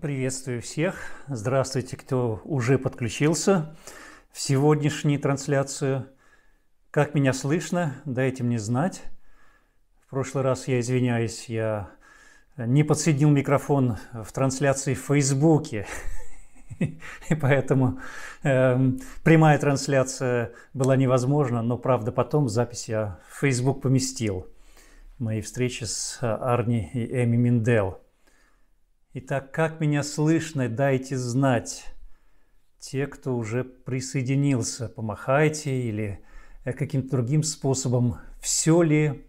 Приветствую всех. Здравствуйте, кто уже подключился в сегодняшнюю трансляцию. Как меня слышно, дайте мне знать. В прошлый раз я извиняюсь, я не подсоединил микрофон в трансляции в Фейсбуке. И поэтому э, прямая трансляция была невозможна, но правда потом запись я в Facebook поместил. Мои встречи с Арни и Эми Миндел. Итак, как меня слышно, дайте знать. Те, кто уже присоединился, помахайте или э, каким-то другим способом. Все ли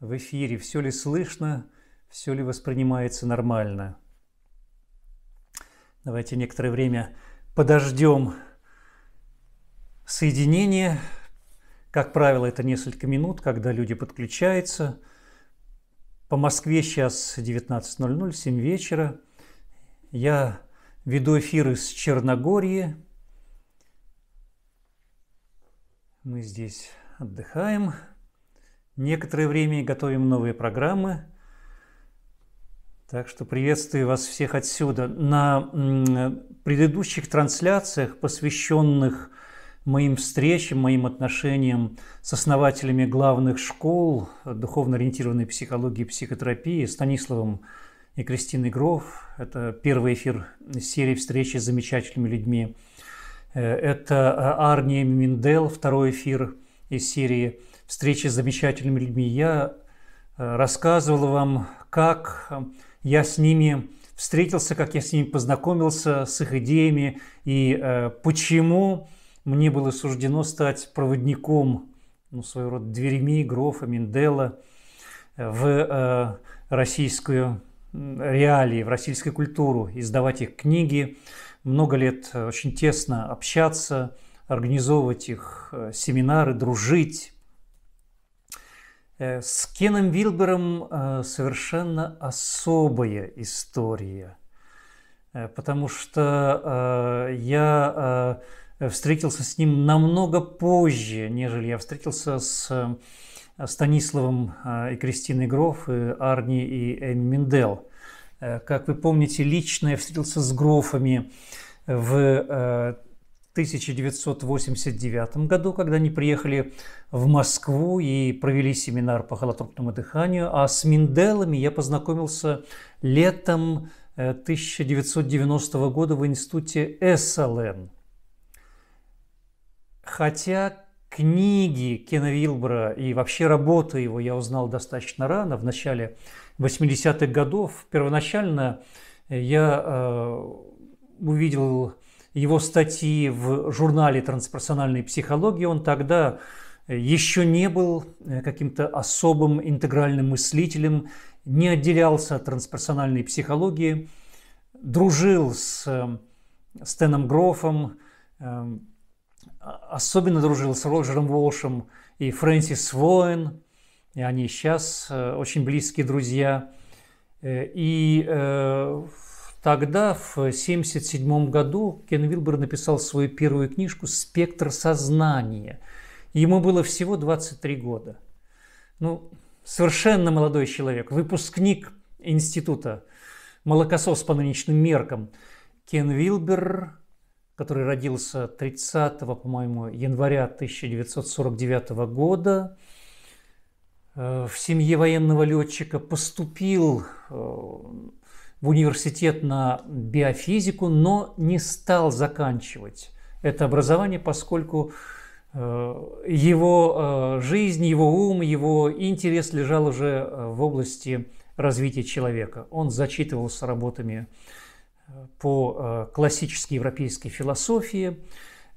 в эфире, все ли слышно, все ли воспринимается нормально. Давайте некоторое время подождем соединение. Как правило, это несколько минут, когда люди подключаются. По Москве сейчас 19.00, 7 вечера. Я веду эфир из Черногории. Мы здесь отдыхаем. Некоторое время готовим новые программы. Так что приветствую вас всех отсюда. На предыдущих трансляциях, посвященных моим встречам, моим отношениям с основателями главных школ духовно-ориентированной психологии и психотерапии Станиславом и Кристины Гров. Это первый эфир серии «Встречи с замечательными людьми». Э, это э, Арни Миндел, второй эфир из серии «Встречи с замечательными людьми». Я э, рассказывал вам, как я с ними встретился, как я с ними познакомился, с их идеями и почему мне было суждено стать проводником, ну, своего рода дверями Грофа, Миндела в российскую реалии, в российскую культуру, издавать их книги, много лет э, очень тесно общаться, организовывать их э, семинары, дружить. Э, с Кеном Вилбером совершенно особая история, потому что я встретился с ним намного позже, нежели я встретился с Станиславом и Кристиной Гроф, и Арни и Эми Миндел. Э, как вы помните, лично я встретился с Грофами в 1989 э, году, когда они приехали в Москву и провели семинар по холотропному дыханию, а с Минделами я познакомился летом 1990 э, года в институте СЛН. Хотя книги Кена Вилбра и вообще работы его я узнал достаточно рано, в начале 80-х годов. Первоначально я э, увидел его статьи в журнале трансперсональной психологии Он тогда еще не был э, каким-то особым интегральным мыслителем, не отделялся от трансперсональной психологии, дружил с э, Стэном Грофом, особенно дружил с Роджером Волшем и Фрэнсис Воэн и они сейчас э, очень близкие друзья. Э, и э, тогда, в 1977 году, Кен Вилбер написал свою первую книжку «Спектр сознания». Ему было всего 23 года. Ну, совершенно молодой человек, выпускник института, молокосос по нынешним меркам. Кен Вилбер, который родился 30, по-моему, января 1949 года – Э, в семье военного летчика, поступил э, в университет на биофизику, но не стал заканчивать это образование, поскольку э, его жизнь, его ум, его интерес лежал уже в области развития человека. Он зачитывался работами по классической европейской философии,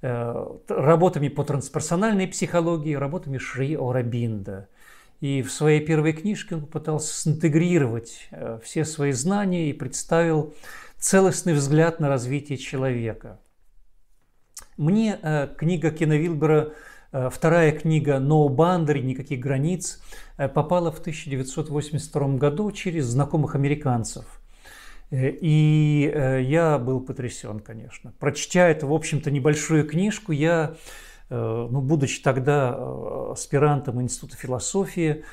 работами по трансперсональной психологии, работами Шри Орабинда – и в своей первой книжке он попытался синтегрировать э, все свои знания и представил целостный взгляд на развитие человека. Мне э, книга Кена Вилбера, э, вторая книга «No Boundary. Никаких границ» попала в 1982 году через знакомых американцев. И я был потрясен, конечно. Прочтя эту, в общем-то, небольшую книжку, я Э, ну, будучи тогда э, аспирантом Института философии,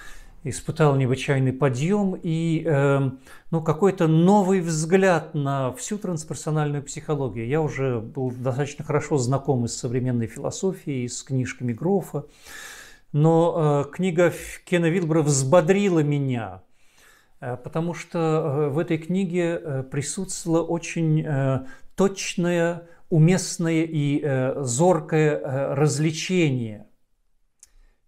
испытал необычайный подъем и эм, ну, какой-то новый взгляд на всю трансперсональную психологию. Я уже был достаточно хорошо знаком с современной философией, и с книжками Грофа, но э, книга Кена Вилбра взбодрила меня, потому что в этой книге э, присутствовала очень точная уместное и э, зоркое э, развлечение.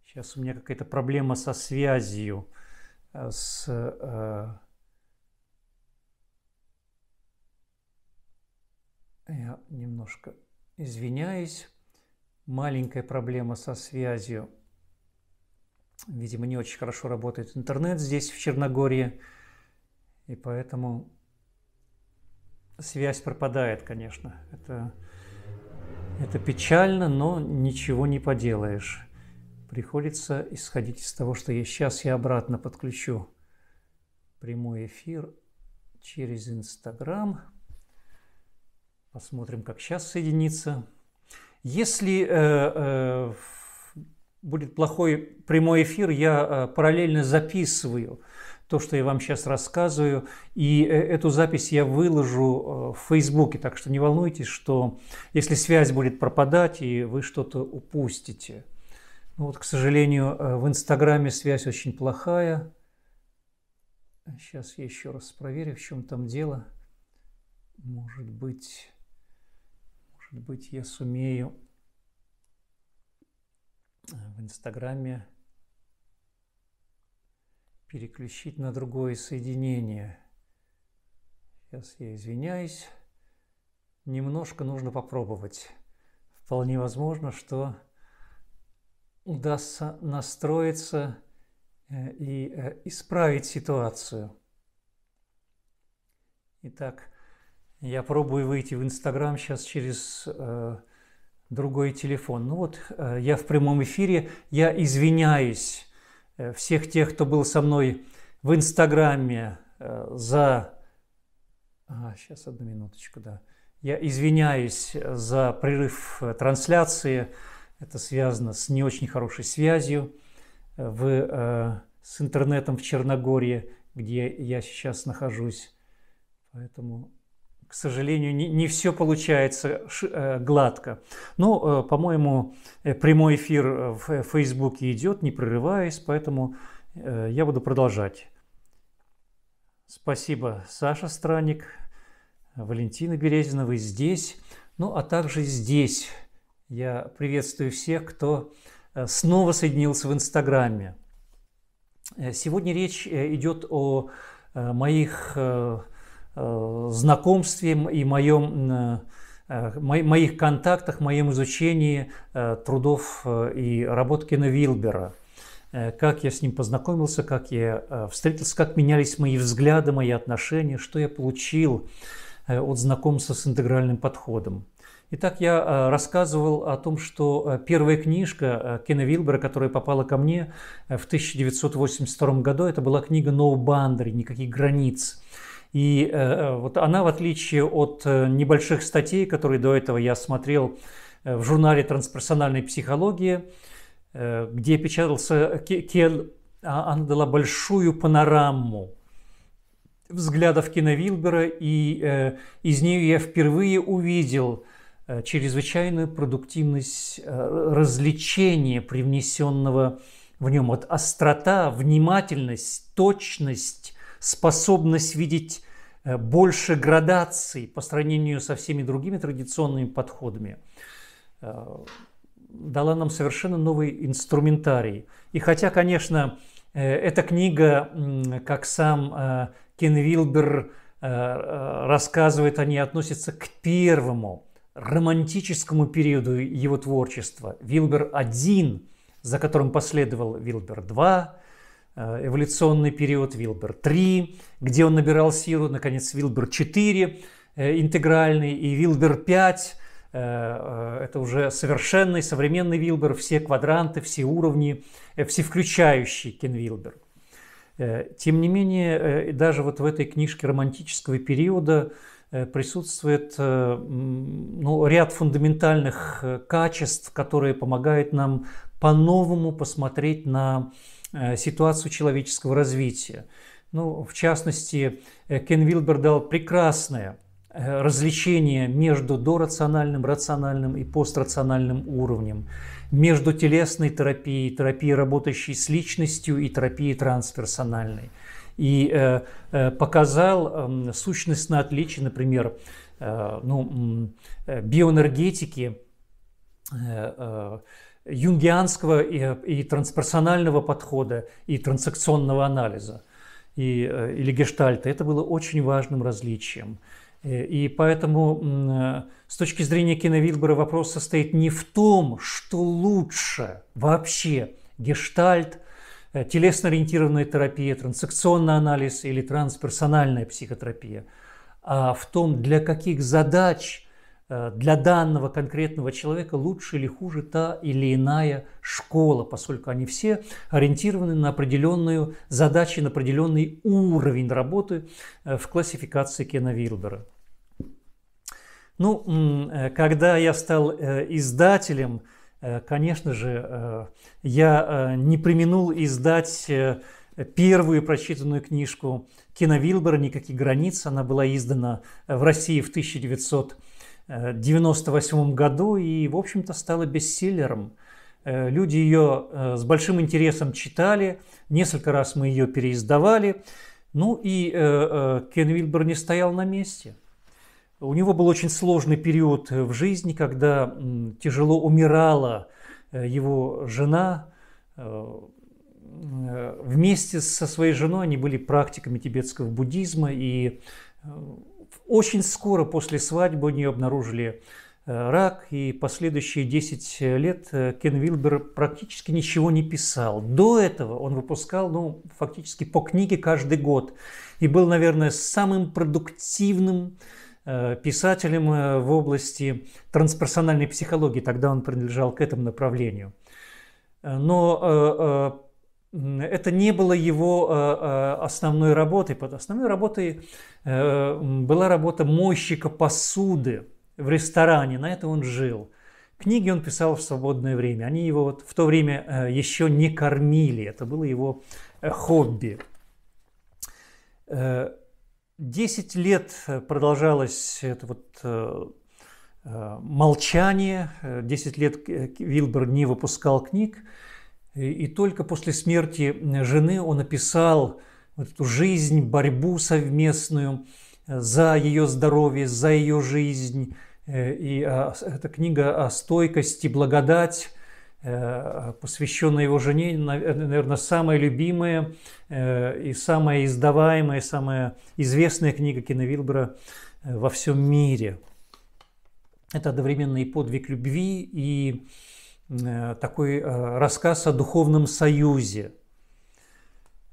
Сейчас у меня какая-то проблема со связью, э, с... Э, я немножко извиняюсь. Маленькая проблема со связью. Видимо, не очень хорошо работает интернет здесь, в Черногории. И поэтому связь пропадает, конечно. Это, это печально, но ничего не поделаешь. Приходится исходить из того, что я сейчас я обратно подключу прямой эфир через Инстаграм. Посмотрим, как сейчас соединиться. Если э, э, будет плохой прямой эфир, я э, параллельно записываю то, что я вам сейчас рассказываю. И э, эту запись я выложу э, в Фейсбуке, так что не волнуйтесь, что если связь будет пропадать и вы что-то упустите. Ну вот, к сожалению, э, в Инстаграме связь очень плохая. Сейчас я еще раз проверю, в чем там дело. Может быть, может быть, я сумею в Инстаграме переключить на другое соединение. Сейчас я извиняюсь. Немножко нужно попробовать. Вполне возможно, что удастся настроиться э, и э, исправить ситуацию. Итак, я пробую выйти в Инстаграм сейчас через э, другой телефон. Ну вот, э, я в прямом эфире, я извиняюсь Э, всех тех, кто был со мной в Инстаграме э, за... А, сейчас, одну минуточку, да. Я извиняюсь за прерыв э, трансляции. Это связано с не очень хорошей связью в, с интернетом в Черногории, где я сейчас нахожусь. Поэтому к сожалению, не, не все получается ш, э, гладко. Но, э, по-моему, э, прямой эфир э, в э, Фейсбуке идет, не прерываясь, поэтому э, я буду продолжать. Спасибо, Саша Странник, Валентина Березина, вы здесь. Ну, а также здесь я приветствую всех, кто э, снова соединился в Инстаграме. Сегодня речь идет о моих Э, знакомстве и моем, э, э, моих контактах, моем изучении трудов и работ Кена Вилбера. Как я с ним познакомился, как я встретился, как менялись мои взгляды, мои отношения, что я получил от знакомства с интегральным подходом. Итак, я рассказывал о том, что первая книжка Кена Вилбера, которая попала ко мне в 1982 году, это была книга «No Boundary», «Никаких границ». И э, э, вот она, в отличие от э, небольших статей, которые до этого я смотрел в журнале «Трансперсональной психологии», где печатался Келл, она дала большую панораму взглядов Кина Вилбера, и из нее я впервые увидел чрезвычайную продуктивность развлечения, привнесенного в нем. Вот острота, внимательность, точность, способность видеть э, больше градаций по сравнению со всеми другими традиционными подходами э, дала нам совершенно новый инструментарий. И хотя, конечно, э, эта книга, как сам Кен Вилбер рассказывает, они относятся к первому романтическому периоду его творчества. Вилбер один, за которым последовал Вилбер 2, Э, эволюционный период Вилбер 3, где он набирал силу, наконец, Вилбер 4 э, интегральный и Вилбер 5, э, это уже совершенный современный Вилбер, все квадранты, все уровни, все включающий всевключающий Вилбер. Тем не менее, даже вот в этой книжке романтического периода присутствует ну, ряд фундаментальных качеств, которые помогают нам по-новому посмотреть на Э, ситуацию человеческого развития. Ну, в частности, э, Кен Вилбер дал прекрасное э, развлечение между дорациональным, рациональным и пострациональным уровнем, между телесной терапией, терапией, работающей с личностью, и терапией трансперсональной. И показал эм, сущностное отличие, например, ну, биоэнергетики, юнгианского и, и трансперсонального подхода, и трансакционного анализа, и, э, или гештальта. Это было очень важным различием. Э, и поэтому э, с точки зрения Кена Вильбера вопрос состоит не в том, что лучше вообще гештальт, телесно-ориентированная терапия, трансакционный анализ или трансперсональная психотерапия, а в том, для каких задач – Э, для данного конкретного человека лучше или хуже та или иная школа, поскольку они все ориентированы на определенную задачу, на определенный уровень работы э, в классификации Кена Вилдера. Ну, э, когда я стал издателем, конечно же, я не применул издать первую прочитанную книжку Кена Вилбера «Никаких границ». Она была издана в России в 1900 1998 году и, в общем-то, стала бестселлером. Э, люди ее э, с большим интересом читали, несколько раз мы ее переиздавали. Ну и э, Кен Вильбер не стоял на месте. У него был очень сложный период в жизни, когда тяжело умирала его жена. Вместе со своей женой они были практиками тибетского буддизма и очень скоро после свадьбы у нее обнаружили э, рак, и последующие 10 э, лет э, Кен Вилбер практически ничего не писал. До этого он выпускал, ну, фактически по книге каждый год, и был, наверное, самым продуктивным писателем в области трансперсональной психологии, тогда он принадлежал к этому направлению. Но это не было его э, э, основной работой. Под Основной работой э, была работа мойщика посуды в ресторане, на это он жил. Книги он писал в свободное время. Они его вот в то время еще не кормили. Это было его хобби. Десять лет продолжалось это вот молчание. Десять лет Вилбер не выпускал книг. И только после смерти жены он описал эту жизнь, борьбу совместную э, за ее здоровье, за ее жизнь. Э, и а, эта книга о стойкости, благодать, э, посвященная его жене, наверное, самая любимая и самая издаваемая, самая известная книга Кина Вилбера во всем мире. Это одновременно и подвиг любви, и Э, такой э, рассказ о духовном союзе.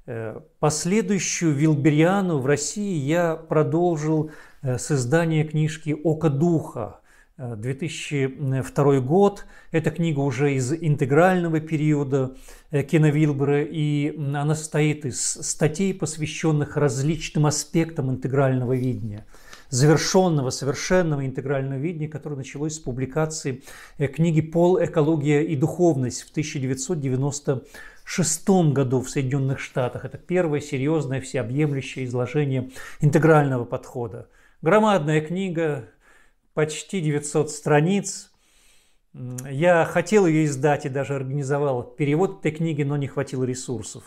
Э, последующую Вилбериану в России я продолжил с издания книжки «Око духа», 2002 год. Эта книга уже из интегрального периода Кена Вилбера, и она состоит из статей, посвященных различным аспектам интегрального видения – завершенного, совершенного интегрального видения, которое началось с публикации э, книги «Пол, экология и духовность» в 1996 году в Соединенных Штатах. Это первое серьезное всеобъемлющее изложение интегрального подхода. Громадная книга, почти 900 страниц. Я хотел ее издать и даже организовал перевод этой книги, но не хватило ресурсов.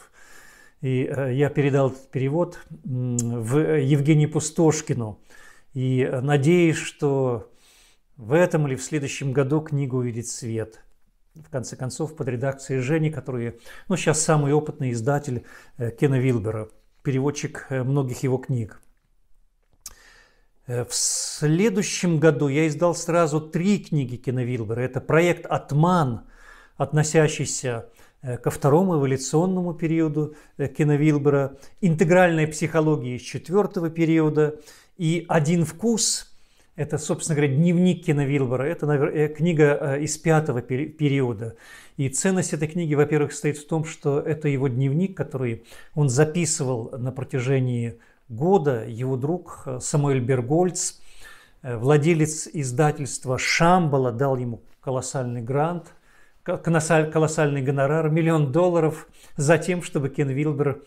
И э, я передал этот перевод в э, Евгению Пустошкину, и э, надеюсь, что в этом или в следующем году книга увидит свет. В конце концов, под редакцией Жени, который ну, сейчас самый опытный издатель э, Кена Вилбера, переводчик э, многих его книг. В следующем году я издал сразу три книги Кена Вилбера. Это проект «Атман», относящийся ко второму эволюционному периоду Кена Вилбера, интегральная психология из четвертого периода – и «Один вкус» – это, собственно говоря, дневник Кена Вилбера. Это э, книга э, из пятого периода. И ценность этой книги, во-первых, стоит в том, что это его дневник, который он записывал на протяжении года. Его друг э, Самуэль Бергольц, владелец издательства «Шамбала», дал ему колоссальный грант, колоссальный гонорар, миллион долларов за тем, чтобы Кен Вилбер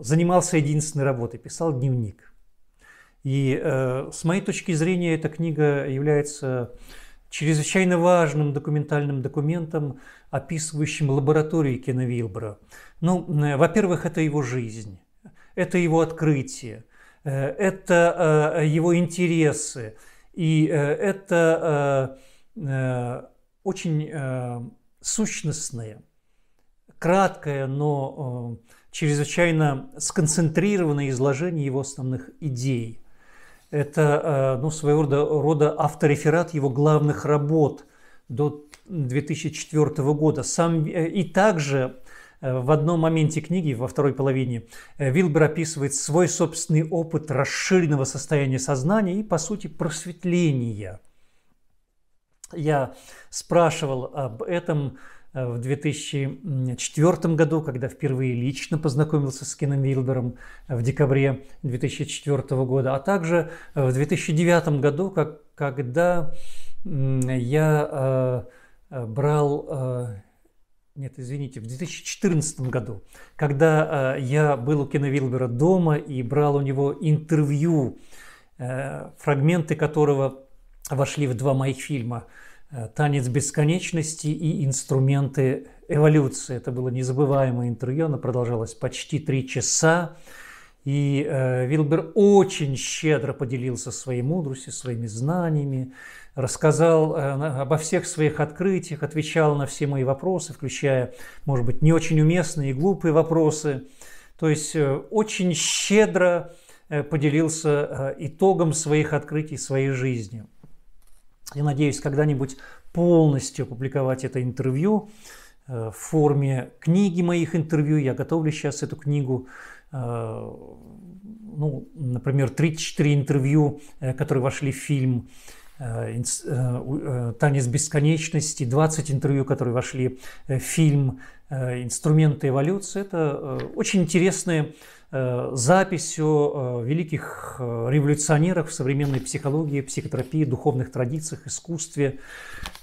занимался единственной работой, писал дневник. И э, с моей точки зрения эта книга является чрезвычайно важным документальным документом, описывающим лаборатории Кена Вилбора. Ну, э, во-первых, это его жизнь, это его открытие, э, это э, его интересы, и э, это э, э очень э, сущностное, краткое, но э, чрезвычайно сконцентрированное изложение его основных идей – это э, ну, своего рода, рода автореферат его главных работ до 2004 года. Сам, э, и также э, в одном моменте книги, во второй половине, Вилбер описывает свой собственный опыт расширенного состояния сознания и, по сути, просветления. Я спрашивал об этом Э, в 2004 году, когда впервые лично познакомился с Кеном Вилбером э, в декабре 2004 года, а также э, в 2009 году, как, когда я брал нет, извините, в 2014 году, когда э, я был у Кена Вилбера дома и брал у него интервью, э, фрагменты которого вошли в два моих фильма – Э, «Танец бесконечности» и «Инструменты эволюции». Это было незабываемое интервью, оно продолжалось почти три часа. И э, Вилбер очень щедро поделился своей мудростью, своими знаниями, рассказал э, обо всех своих открытиях, отвечал на все мои вопросы, включая, может быть, не очень уместные и глупые вопросы. То есть э, очень щедро э, поделился э, итогом своих открытий, своей жизнью. Я надеюсь когда-нибудь полностью опубликовать это интервью э, в форме книги моих интервью. Я готовлю сейчас эту книгу, э, ну, например, 34 интервью, э, которые вошли в фильм «Танец бесконечности», 20 интервью, которые вошли в фильм «Инструменты эволюции». Это очень интересные Э, записью э, великих э, революционеров в современной психологии, психотерапии, духовных традициях, искусстве,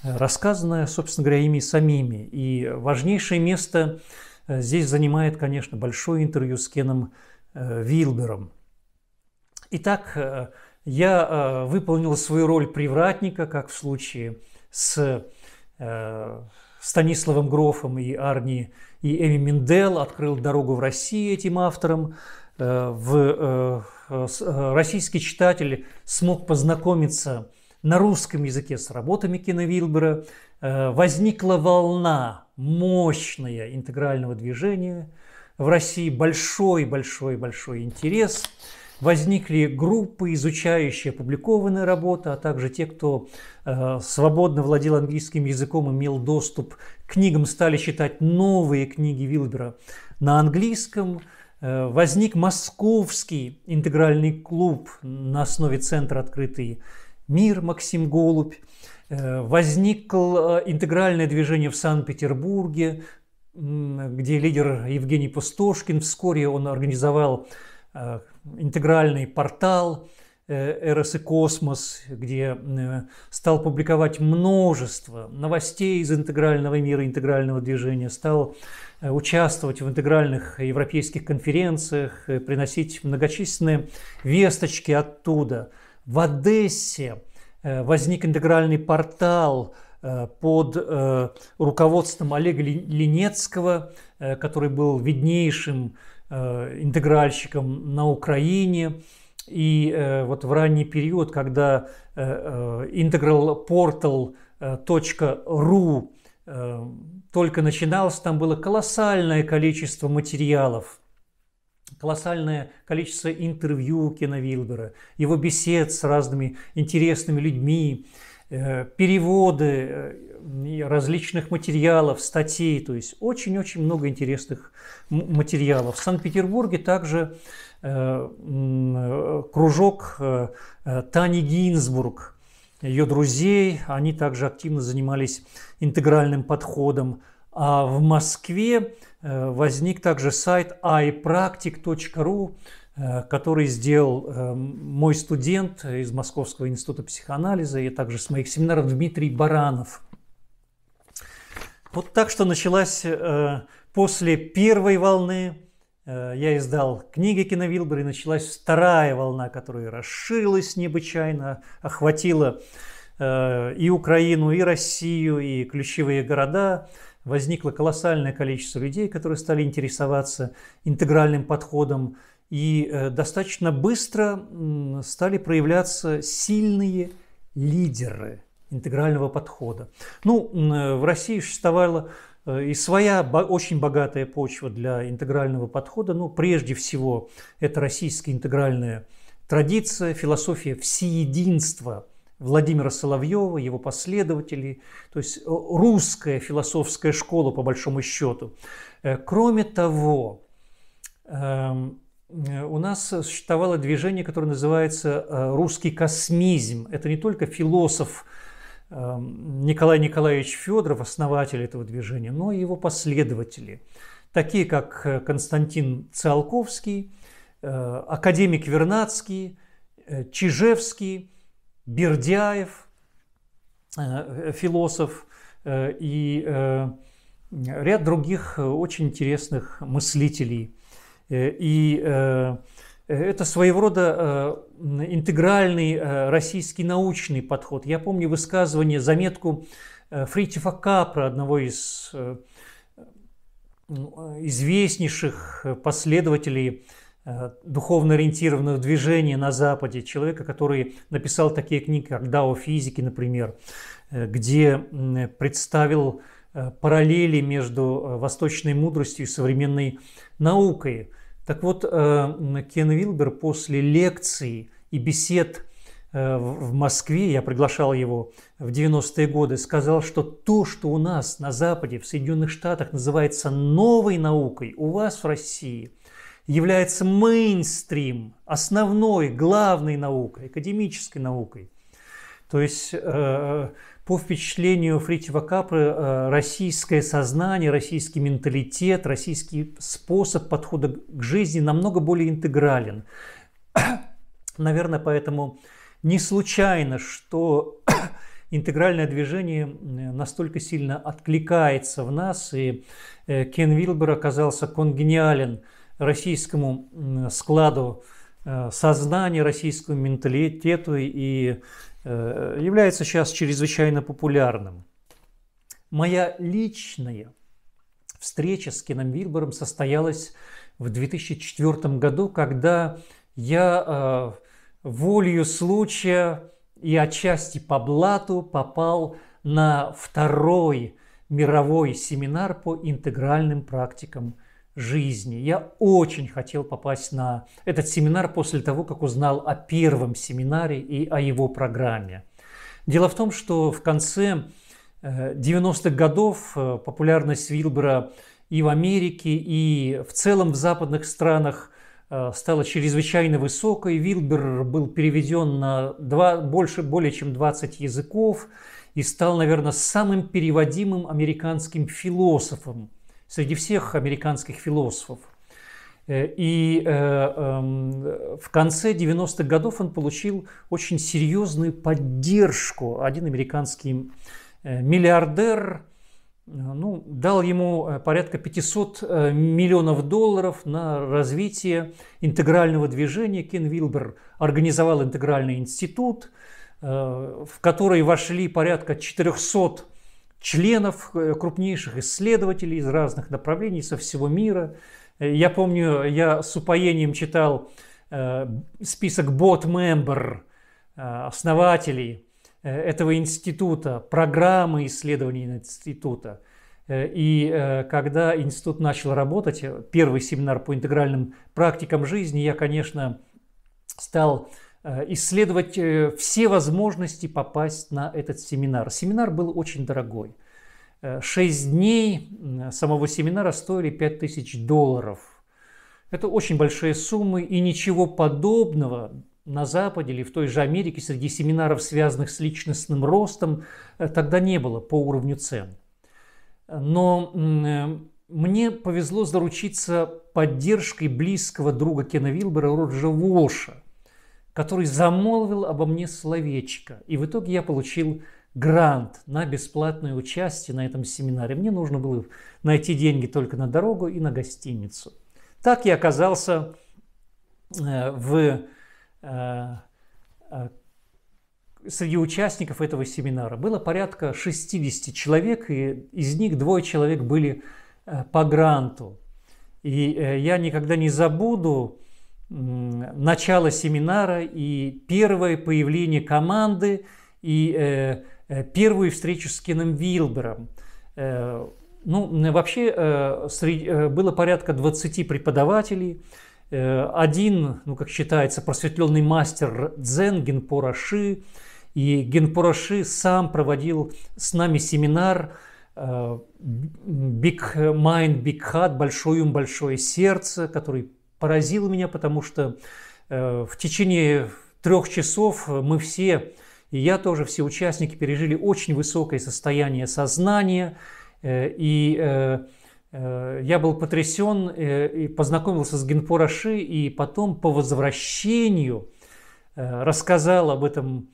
рассказанная, собственно говоря, ими самими. И важнейшее место здесь занимает, конечно, большое интервью с Кеном Вилбером. Итак, я выполнил свою роль привратника, как в случае с Станиславом Грофом и Арни и Эми Миндел открыл дорогу в России этим авторам. Э, в, э, э, российский читатель смог познакомиться на русском языке с работами Кена Вилбера. Возникла волна мощная интегрального движения. В России большой-большой-большой интерес возникли группы, изучающие опубликованные работы, а также те, кто э, свободно владел английским языком, имел доступ к книгам, стали читать новые книги Вилбера на английском. Э, возник Московский интегральный клуб на основе Центра «Открытый мир» Максим Голубь. Э, возникло интегральное движение в Санкт-Петербурге, где лидер Евгений Пустошкин. Вскоре он организовал Э, интегральный портал э, «Эрос и космос», где э, стал публиковать множество новостей из интегрального мира, интегрального движения, стал участвовать в интегральных европейских конференциях, приносить многочисленные весточки оттуда. В Одессе возник интегральный портал под руководством Олега Линецкого, который был виднейшим Э, интегральщиком на Украине. И э, вот в ранний период, когда integralportal.ru э, только начинался, там было колоссальное количество материалов, колоссальное количество интервью Кена Вилбера, его бесед с разными интересными людьми, переводы различных материалов, статей, то есть очень-очень много интересных материалов. В Санкт-Петербурге также э, кружок э, э, Тани Гинзбург, ее друзей, они также активно занимались интегральным подходом. А в Москве возник также сайт ipractic.ru, который сделал мой студент из Московского института психоанализа и также с моих семинаров Дмитрий Баранов. Вот так что началась э, после первой волны. Э, я издал книги Киновилбера, и началась вторая волна, которая расширилась необычайно, охватила э, и Украину, и Россию, и ключевые города. Возникло колоссальное количество людей, которые стали интересоваться интегральным подходом. И э, достаточно быстро э, стали проявляться сильные лидеры – интегрального подхода. Ну, э, в России существовала э, и своя очень богатая почва для интегрального подхода. Ну, прежде всего, это российская интегральная традиция, философия всеединства Владимира Соловьева, его последователей, то есть э, русская философская школа, по большому счету. Кроме того, эм, у нас существовало движение, которое называется «русский космизм». Это не только философ, Эм, Николай Николаевич Федоров, основатель этого движения, но и его последователи, такие как э, Константин Циолковский, э, академик Вернадский, э, Чижевский, Бердяев, философ и ряд других очень интересных мыслителей. И это своего рода интегральный э, российский научный подход. Я помню высказывание, заметку э, Фритифа Капра, одного из э, известнейших последователей духовно ориентированных движений на Западе, человека, который написал такие книги, как «Дао физики», например, где представил параллели между восточной мудростью и современной наукой. Так вот, Кен Вилбер после лекции и бесед э, в Москве, я приглашал его в 90-е годы, сказал, что то, что у нас на Западе, в Соединенных Штатах называется новой наукой, у вас в России является мейнстрим, основной, главной наукой, академической наукой. То есть, э, по впечатлению Фритива Капры, э, российское сознание, российский менталитет, российский способ подхода к жизни намного более интегрален Наверное, поэтому не случайно, что интегральное движение э, настолько сильно откликается в нас, и э, Кен Вилбер оказался конгениален российскому складу э, сознания, российскому менталитету и является сейчас чрезвычайно популярным. Моя личная встреча с Кеном Вилбером состоялась в 2004 году, когда я волею случая и отчасти по блату попал на второй мировой семинар по интегральным практикам жизни. Я очень хотел попасть на этот семинар после того, как узнал о первом семинаре и о его программе. Дело в том, что в конце 90-х э, годов э, популярность Вилбера и в Америке, и в целом в западных странах Э, стала чрезвычайно высокой. Вилбер был переведен на два, больше, более чем 20 языков и стал, наверное, самым переводимым американским философом среди всех американских философов. Э, и э, эм, в конце 90-х годов он получил очень серьезную поддержку. Один американский миллиардер, Э, ну, дал ему э, порядка 500 э, миллионов долларов на развитие интегрального движения. Кен Вилбер организовал интегральный институт, в который вошли порядка 400 членов, крупнейших исследователей из разных направлений со всего мира. Я помню, я с упоением читал список бот-мембер, основателей Э, этого института, программы исследований института. Э, и э, когда институт начал работать, первый семинар по интегральным практикам жизни, я, конечно, стал исследовать все возможности попасть на этот семинар. Семинар был очень дорогой. Шесть дней самого семинара стоили 5000 долларов. Это очень большие суммы, и ничего подобного на Западе или в той же Америке среди семинаров, связанных с личностным ростом, э, тогда не было по уровню цен. Но э, мне повезло заручиться поддержкой близкого друга Кена Вилбера Роджа Волша, который замолвил обо мне словечко. И в итоге я получил грант на бесплатное участие на этом семинаре. Мне нужно было найти деньги только на дорогу и на гостиницу. Так я оказался э, в Э, э, среди участников этого семинара было порядка 60 человек, и из них двое человек были э, по гранту. И я никогда не забуду начало семинара и первое появление команды, и первую встречу с Кеном Вилбером. Ну, вообще было порядка 20 преподавателей, Э, один, ну как считается, просветленный мастер дзен Генпораши, и Генпораши сам проводил с нами семинар э, Big Mind, Big Heart, Большой ум, Большое сердце, который поразил меня, потому что э, в течение трех часов мы все, и я тоже, все участники пережили очень высокое состояние сознания, и Э, я был потрясен э, и познакомился с Генпо и потом по возвращению э, рассказал об этом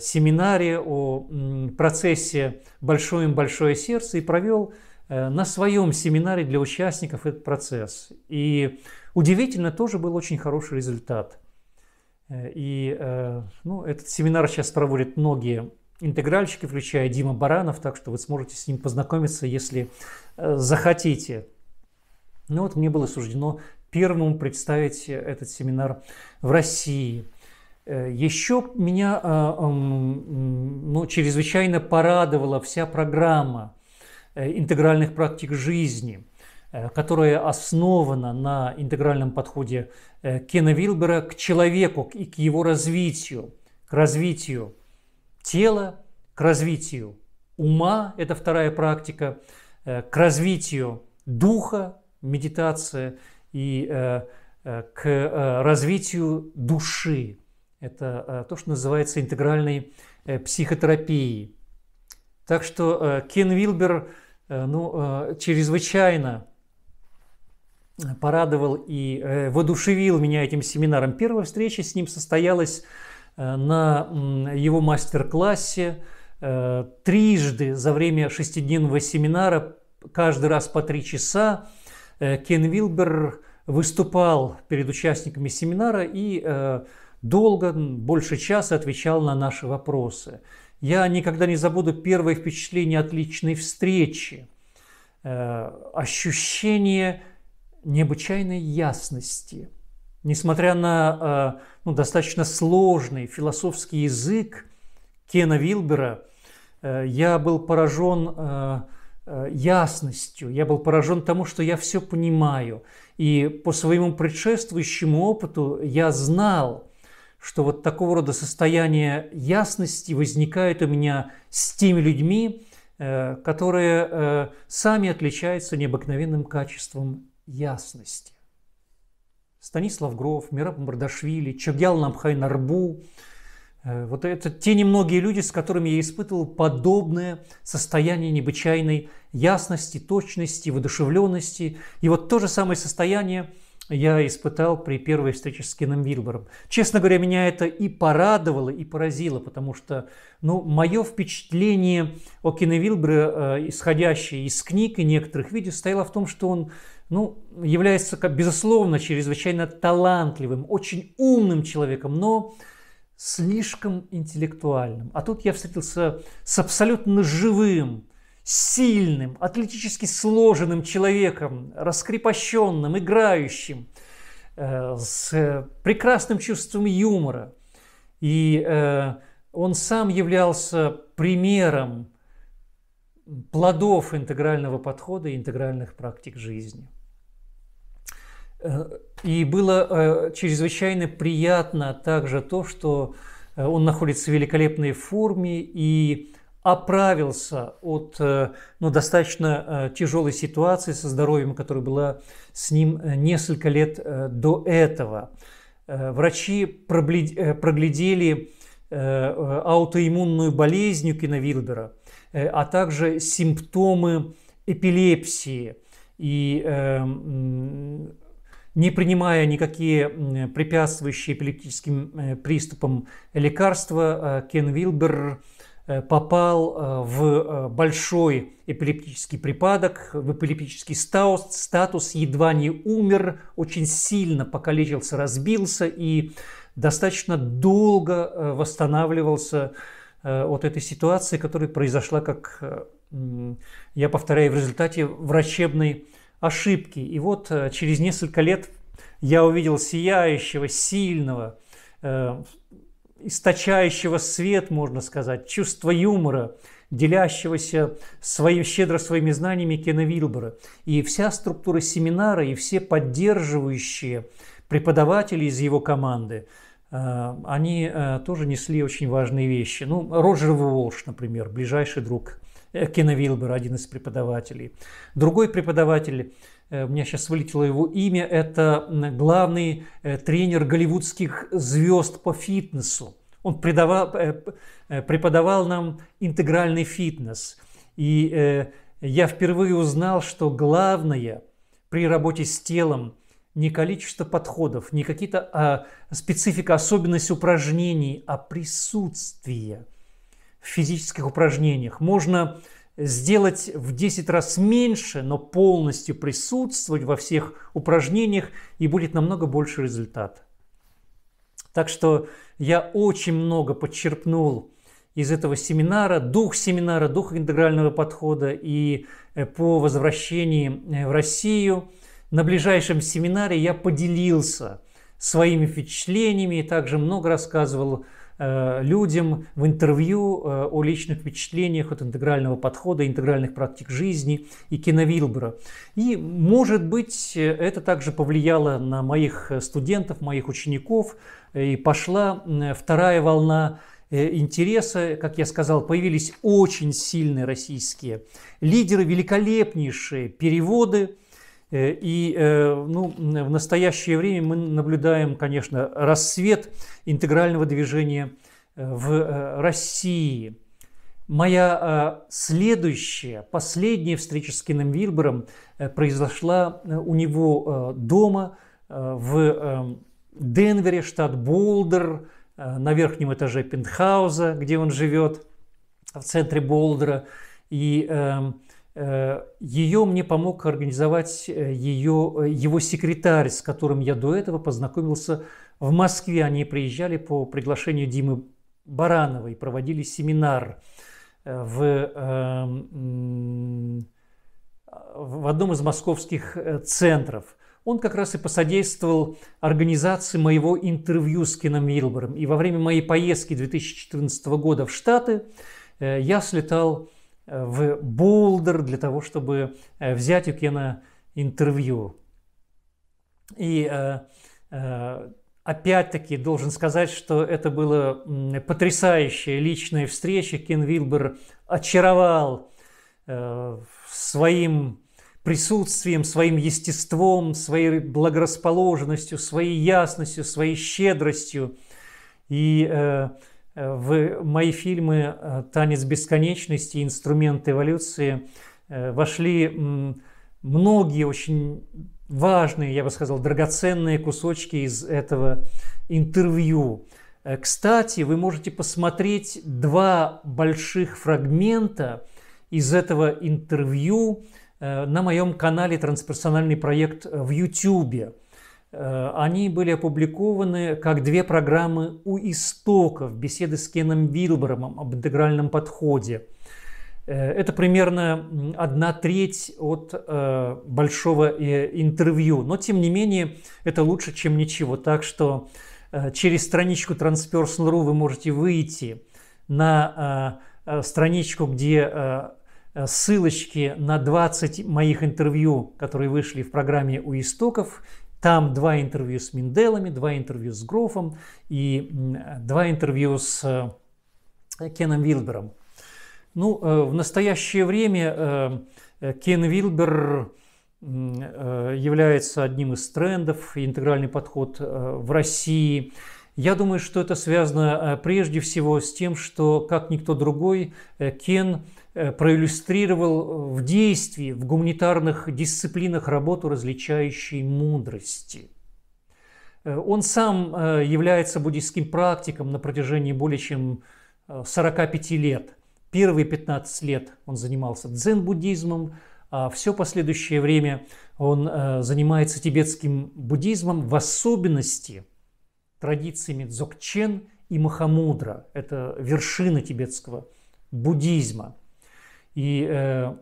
семинаре, о процессе «Большое им большое сердце» и провел на своем семинаре для участников этот процесс. И удивительно, тоже был очень хороший результат. И ну, этот семинар сейчас проводят многие интегральщики, включая Дима Баранов, так что вы сможете с ним познакомиться, если э, захотите. Ну вот мне было суждено первым представить этот семинар в России. Э, Еще меня э, эм, ну, чрезвычайно порадовала вся программа интегральных практик жизни, которая основана на интегральном подходе Кена Вилбера к человеку и к его развитию, к развитию тела, к развитию ума, это вторая практика, э, к развитию духа, медитация, и э, э, к развитию души. Это то, что называется интегральной психотерапией. Так что Кен Вилбер ну, чрезвычайно порадовал и воодушевил меня этим семинаром. Первая встреча с ним состоялась Э, на его мастер-классе э, трижды за время шестидневного семинара, каждый раз по три часа, э, Кен Вилбер выступал перед участниками семинара и долго, больше часа отвечал на наши вопросы. Я никогда не забуду первое впечатление от личной встречи. ощущение необычайной ясности, Несмотря на э, ну, достаточно сложный философский язык Кена Вилбера, э, я был поражен э, ясностью, я был поражен тому, что я все понимаю. И по своему предшествующему опыту я знал, что вот такого рода состояние ясности возникает у меня с теми людьми, которые сами отличаются необыкновенным качеством ясности. Станислав Гров, Мираб Мардашвили, Чагьял Намхай Нарбу. Э, вот это те немногие люди, с которыми я испытывал подобное состояние необычайной ясности, точности, воодушевленности. И вот то же самое состояние я испытал при первой встрече с Кеном Вильбором. Честно говоря, меня это и порадовало, и поразило, потому что ну, мое впечатление о Кене Вильборе, э, исходящее из книг и некоторых видео, состояло в том, что он ну, является, безусловно, чрезвычайно талантливым, очень умным человеком, но слишком интеллектуальным. А тут я встретился с абсолютно живым, сильным, атлетически сложенным человеком, раскрепощенным, играющим, э, с прекрасным чувством юмора. И э, он сам являлся примером плодов интегрального подхода и интегральных практик жизни. Э, и было э, чрезвычайно приятно также то, что э, он находится в великолепной форме и оправился от ну, достаточно тяжелой ситуации со здоровьем, которая была с ним несколько лет до этого. Врачи проглядели аутоиммунную болезнь Кина Вилбера, а также симптомы эпилепсии. И не принимая никакие препятствующие эпилептическим э, приступам лекарства, э, Кен Вилбер э, попал в большой эпилептический припадок, в эпилептический статус, статус едва не умер, очень сильно покалечился, разбился и достаточно долго восстанавливался от этой ситуации, которая произошла, как я повторяю, в результате врачебной ошибки. И вот э, через несколько лет я увидел сияющего, сильного, э, источающего свет, можно сказать, чувство юмора, делящегося своим, щедро своими знаниями Кена Вилбера И вся структура семинара, и все поддерживающие преподаватели из его команды, э, они э, тоже несли очень важные вещи. Ну, Роджер Волш, например, ближайший друг Э, Кена Вилбер, один из преподавателей. Другой преподаватель, э, у меня сейчас вылетело его имя, это главный э, тренер голливудских звезд по фитнесу. Он преподавал, преподавал нам интегральный фитнес. И я впервые узнал, что главное при работе с телом не количество подходов, не какие-то а, специфика, особенность упражнений, а присутствие – физических упражнениях. Можно сделать в 10 раз меньше, но полностью присутствовать во всех упражнениях, и будет намного больше результат. Так что я очень много подчерпнул из этого семинара, дух семинара, дух интегрального подхода. И э, по возвращении э, в Россию на ближайшем семинаре я поделился своими впечатлениями и также много рассказывал Э, людям в интервью э, о личных впечатлениях от интегрального подхода, интегральных практик жизни и Кена И, может быть, это также повлияло на моих э, студентов, моих учеников, и пошла вторая волна интереса, как я сказал, появились очень сильные российские лидеры, великолепнейшие переводы – Э, и э, ну, в настоящее время мы наблюдаем, конечно, рассвет интегрального движения э, в России. Моя следующая, последняя встреча с Кином Вильбером произошла у него дома в эм, Денвере, штат Болдер, на верхнем этаже пентхауза, где он живет, в центре Болдера. И эм, Э, ее мне помог организовать э, ее, э, его секретарь, с которым я до этого познакомился в Москве. Они приезжали по приглашению Димы Барановой, проводили семинар в, эм, в одном из московских центров. Он как раз и посодействовал организации моего интервью с Кином Вилбором. И во время моей поездки 2014 года в Штаты я слетал в Болдер для того, чтобы э, взять у Кена интервью. И э, э, опять-таки должен сказать, что это была потрясающая личная встреча. Кен Вилбер очаровал своим присутствием, своим естеством, своей благорасположенностью, своей ясностью, своей щедростью. И э, в мои фильмы э, «Танец бесконечности», «Инструмент эволюции» э, вошли многие очень важные, я бы сказал, драгоценные кусочки из этого интервью. Э, кстати, вы можете посмотреть два больших фрагмента из этого интервью на моем канале «Трансперсональный проект» в YouTube. Э, они были опубликованы как две программы у истоков беседы с Кеном Вилбромом об интегральном подходе. Э, это примерно одна треть от э, большого интервью, но тем не менее это лучше, чем ничего. Так что через страничку Transpersonal.ru вы можете выйти на страничку, где ссылочки на 20 моих интервью, которые вышли в программе «У истоков», там два интервью с Минделами, два интервью с Грофом и два интервью с э, Кеном Вилбером. Ну, э, в настоящее время э, Кен Вилбер является одним из трендов, интегральный подход в России. Я думаю, что это связано прежде всего с тем, что, как никто другой, Кен – Э, проиллюстрировал в действии, в гуманитарных дисциплинах работу различающей мудрости. Э, он сам э, является буддийским практиком на протяжении более чем 45 лет. Первые 15 лет он занимался дзен-буддизмом, а все последующее время он занимается тибетским буддизмом, в особенности традициями дзокчен и махамудра. Это вершина тибетского буддизма. И, э,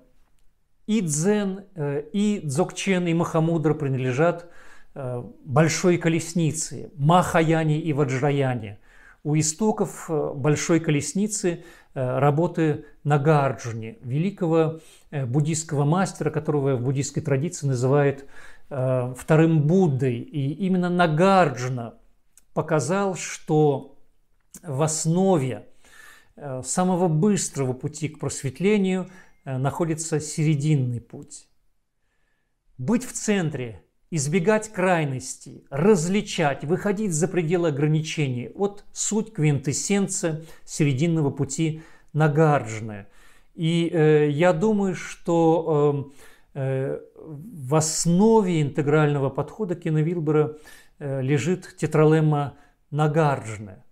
и дзен, э, и дзокчен, и махамудра принадлежат э, большой колеснице, махаяне и ваджраяне. У истоков э, большой колесницы работы Нагарджуни, великого буддийского мастера, которого в буддийской традиции называют вторым Буддой. И именно Нагарджуна показал, что в основе Э, самого быстрого пути к просветлению э, находится серединный путь. Быть в центре, избегать крайностей, различать, выходить за пределы ограничений – вот суть квинтэссенция серединного пути Нагарджина. И э, я думаю, что э, э, в основе интегрального подхода Кена Вилбера э, лежит тетралемма Нагарджина,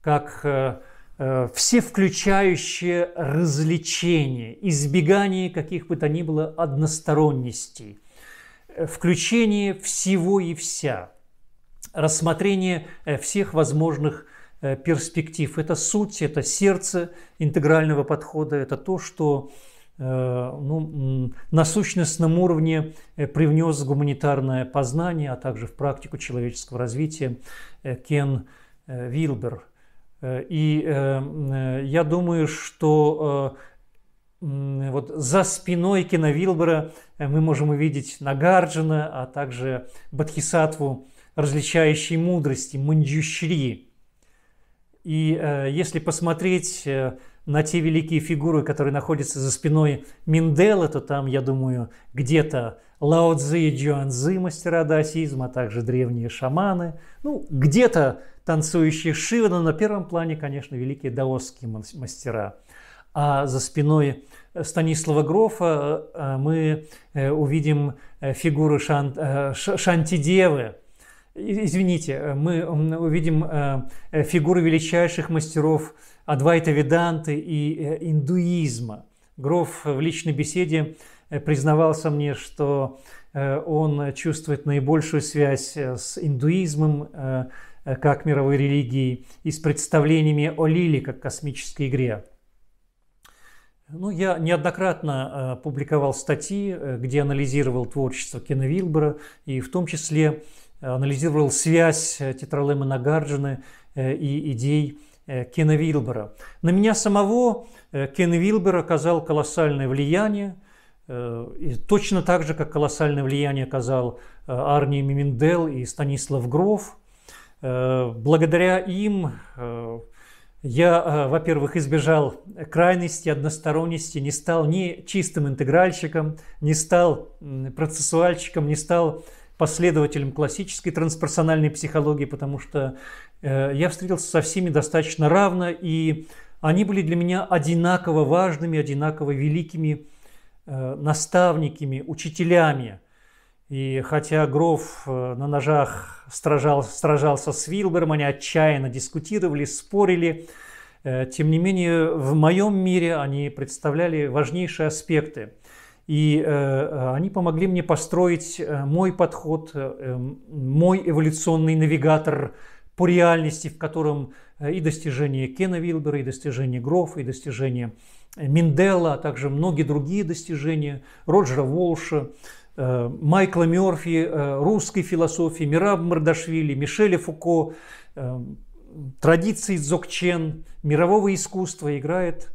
как э, Э, все включающее развлечение, избегание каких бы то ни было односторонностей, э, включение всего и вся, рассмотрение э, всех возможных перспектив. Это суть, это сердце интегрального подхода, это то, что ну, на сущностном уровне привнес гуманитарное познание, а также в практику человеческого развития Кен Вилбер – Э, и э, э, я думаю, что вот за спиной Кена Вилбера мы можем увидеть Нагарджина, а также Бадхисатву, различающей мудрости, Манджушри. И если посмотреть на те великие фигуры, которые находятся за спиной Миндела, то там, я думаю, где-то Лао Цзи и Джуан Цзи, мастера даосизма, а также древние шаманы. Ну, где-то танцующие Шивы, но на первом плане, конечно, великие даосские мастера. А за спиной э, Станислава Грофа э, э, мы увидим фигуры шан, Шантидевы. Извините, мы увидим фигуры величайших мастеров Адвайта Веданты и индуизма. Гроф в личной беседе признавался мне, что он чувствует наибольшую связь с индуизмом, Э, как мировой религии и с представлениями о Лиле как космической игре. Ну, я неоднократно э, публиковал статьи, э, где анализировал творчество Кена Вилбера и в том числе анализировал связь Тетралемы Нагарджины и идей Кена Вилбера. На меня самого Кен Вилбер оказал колоссальное влияние, точно так же, как колоссальное влияние оказал Арни Миминдел и Станислав Гров – Э, благодаря им э, я, э, во-первых, избежал крайности, односторонности, не стал ни чистым интегральщиком, не стал процессуальщиком, не стал последователем классической трансперсональной психологии, потому что я встретился со всеми достаточно равно, и они были для меня одинаково важными, одинаково великими наставниками, учителями – и хотя Гров э, на ножах стражал, сражался с Вилбером, они отчаянно дискутировали, спорили, э, тем не менее в моем мире они представляли важнейшие аспекты. И э, они помогли мне построить мой подход, эм, мой эволюционный навигатор по реальности, в котором и достижения Кена Вилбера, и достижения Грофа, и достижения Миндела, а также многие другие достижения Роджера Волша, Э, Майкла Мерфи, э, русской философии, Мираб Мардашвили, Мишеля Фуко, э, традиции дзокчен, мирового искусства играет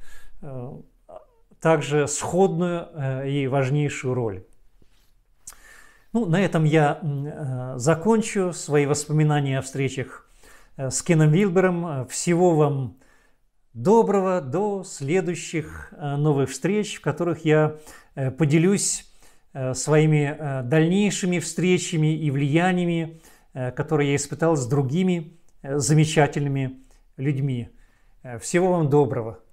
также сходную и важнейшую роль. Ну, на этом я закончу свои воспоминания о встречах с Кеном Вилбером. Всего вам доброго до следующих новых встреч, в которых я поделюсь Э, своими э, дальнейшими встречами и влияниями, э, которые я испытал с другими замечательными людьми. Всего вам доброго!